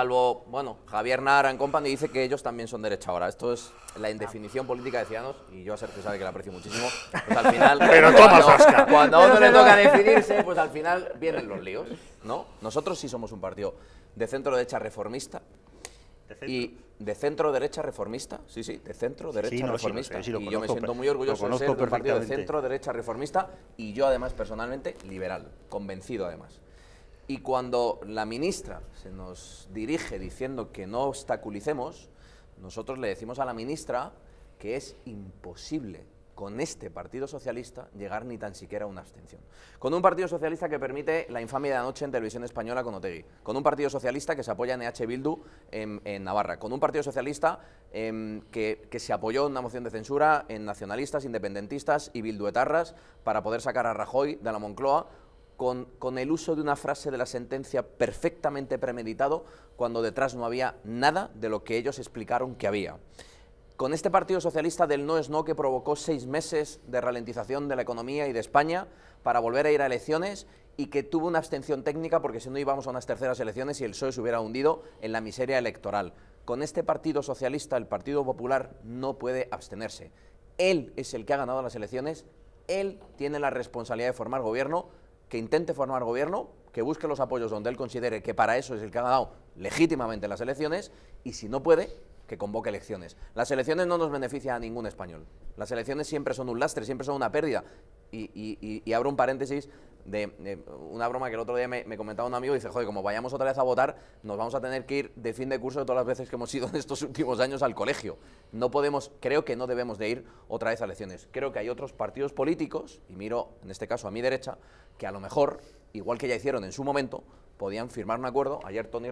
Salvo, bueno, Javier Nara en Company dice que ellos también son derecha ahora. Esto es la indefinición política de Ciudadanos y yo a Sergio sabe que la aprecio muchísimo. Pues al final. Pero cuando, a uno le toca definirse, pues al final vienen los líos, ¿no? Nosotros sí somos un partido de centro-derecha reformista. Y de centro-derecha reformista, sí, sí, de centro-derecha reformista. y yo me siento muy orgulloso de ser un partido de centro-derecha reformista y yo además personalmente liberal, convencido además. Y cuando la ministra se nos dirige diciendo que no obstaculicemos, nosotros le decimos a la ministra que es imposible con este Partido Socialista llegar ni tan siquiera a una abstención. Con un Partido Socialista que permite la infamia de anoche en televisión española con Otegui. Con un Partido Socialista que se apoya en EH Bildu en, Navarra. Con un Partido Socialista em, que, que, se apoyó en una moción de censura en nacionalistas, independentistas y bilduetarras para poder sacar a Rajoy de la Moncloa con, el uso de una frase de la sentencia perfectamente premeditado cuando detrás no había nada de lo que ellos explicaron que había. Con este Partido Socialista del no es no que provocó seis meses de ralentización de la economía y de España para volver a ir a elecciones y que tuvo una abstención técnica porque si no íbamos a unas terceras elecciones y el PSOE se hubiera hundido en la miseria electoral. Con este Partido Socialista el Partido Popular no puede abstenerse. Él es el que ha ganado las elecciones, él tiene la responsabilidad de formar gobierno que intente formar gobierno, que busque los apoyos donde él considere que para eso es el que ha dado legítimamente las elecciones y si no puede, que convoque elecciones. Las elecciones no nos beneficia a ningún español. Las elecciones siempre son un lastre, siempre son una pérdida. y abro un paréntesis de, una broma que el otro día me, comentaba un amigo y dice, joder, como vayamos otra vez a votar, nos vamos a tener que ir de fin de curso de todas las veces que hemos ido en estos últimos años al colegio. No podemos, creo que no debemos de ir otra vez a elecciones. Creo que hay otros partidos políticos, y miro en este caso a mi derecha, que a lo mejor, igual que ya hicieron en su momento, podían firmar un acuerdo. Ayer Tony